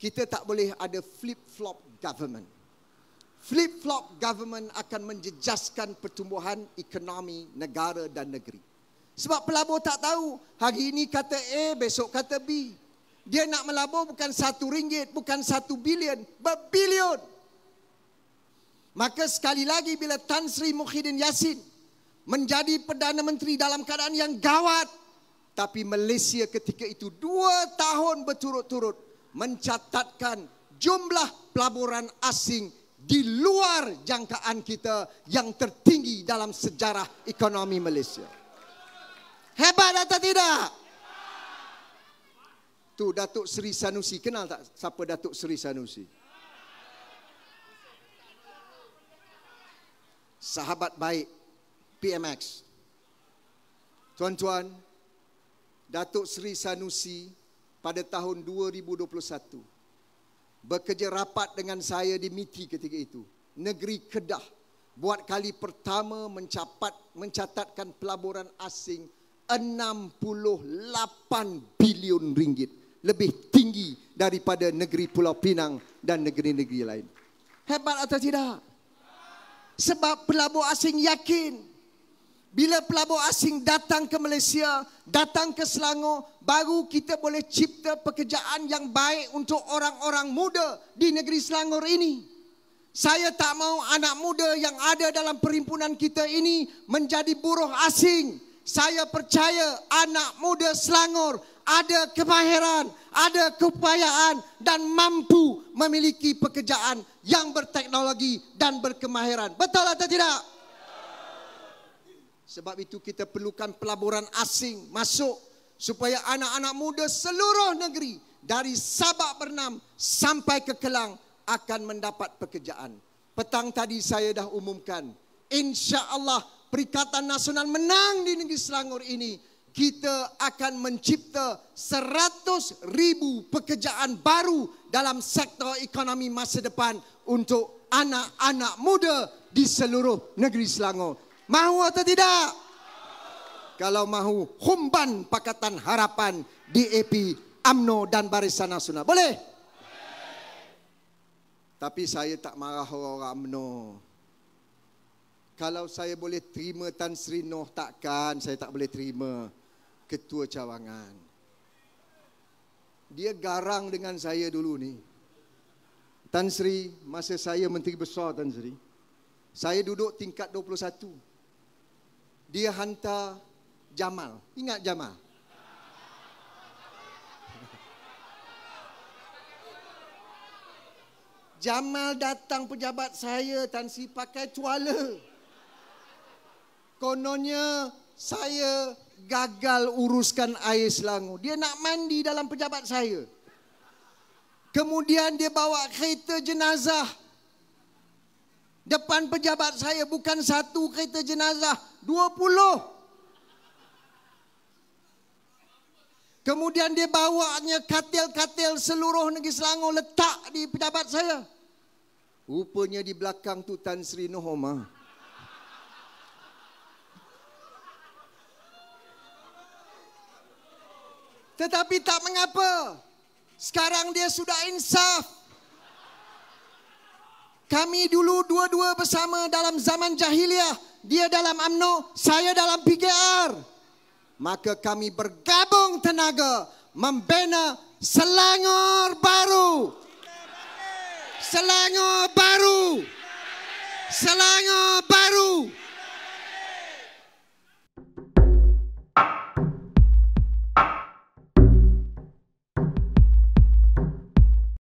kita tak boleh ada flip-flop government. Flip-flop government akan menjejaskan pertumbuhan ekonomi negara dan negeri. Sebab pelabur tak tahu, hari ini kata A, besok kata B. Dia nak melabur bukan satu ringgit, bukan satu bilion, berbilion. Maka sekali lagi bila Tan Sri Muhyiddin Yassin menjadi Perdana Menteri dalam keadaan yang gawat. Tapi Malaysia ketika itu dua tahun berturut-turut mencatatkan jumlah pelaburan asing di luar jangkaan kita yang tertinggi dalam sejarah ekonomi Malaysia. Hebat atau tidak? Tu Datuk Seri Sanusi, kenal tak siapa Datuk Seri Sanusi? Sahabat baik PMX. Tuan-tuan, Datuk Seri Sanusi pada tahun 2021. Bekerja rapat dengan saya di MITI ketika itu. Negeri Kedah buat kali pertama mencapat, mencatatkan pelaburan asing 68 bilion ringgit. Lebih tinggi daripada negeri Pulau Pinang dan negeri-negeri lain. Hebat atau tidak? Sebab pelabur asing yakin bila pelabur asing datang ke Malaysia, datang ke Selangor, baru kita boleh cipta pekerjaan yang baik untuk orang-orang muda di negeri Selangor ini. Saya tak mau anak muda yang ada dalam perhimpunan kita ini menjadi buruh asing. Saya percaya anak muda Selangor ada kemahiran, ada keupayaan dan mampu memiliki pekerjaan yang berteknologi dan berkemahiran. Betul atau tidak? Sebab itu kita perlukan pelaburan asing masuk supaya anak-anak muda seluruh negeri dari Sabak Bernam sampai ke Kelang akan mendapat pekerjaan. Petang tadi saya dah umumkan, insya-Allah Perikatan Nasional menang di negeri Selangor ini, kita akan mencipta ribu pekerjaan baru dalam sektor ekonomi masa depan untuk anak-anak muda di seluruh negeri Selangor. Mahu atau tidak? Kalau mahu, humban Pakatan Harapan di EP, AMNO dan Barisan Nasional. Boleh? Tapi saya tak marah orang-orang AMNO. Kalau saya boleh terima Tan Sri Noh, takkan saya tak boleh terima ketua cawangan. Dia garang dengan saya dulu ni. Tan Sri, masa saya menteri besar Tan Sri, saya duduk tingkat 21 dia hantar Jamal. Ingat Jamal? Jamal datang pejabat saya Tan Sri pakai tuala. Kononnya saya gagal uruskan air selangor. Dia nak mandi dalam pejabat saya. Kemudian dia bawa kereta jenazah Depan pejabat saya bukan satu kereta jenazah, dua puluh. Kemudian dia bawanya katil-katil seluruh negeri Selangor letak di pejabat saya. Rupanya di belakang tu Tan Sri Nohoma. Tetapi tak mengapa. Sekarang dia sudah insaf kami dulu dua-dua bersama dalam zaman jahiliah. Dia dalam AMNO, saya dalam PGR. Maka kami bergabung tenaga membina Selangor baru. Selangor baru. Selangor baru. Selangor baru.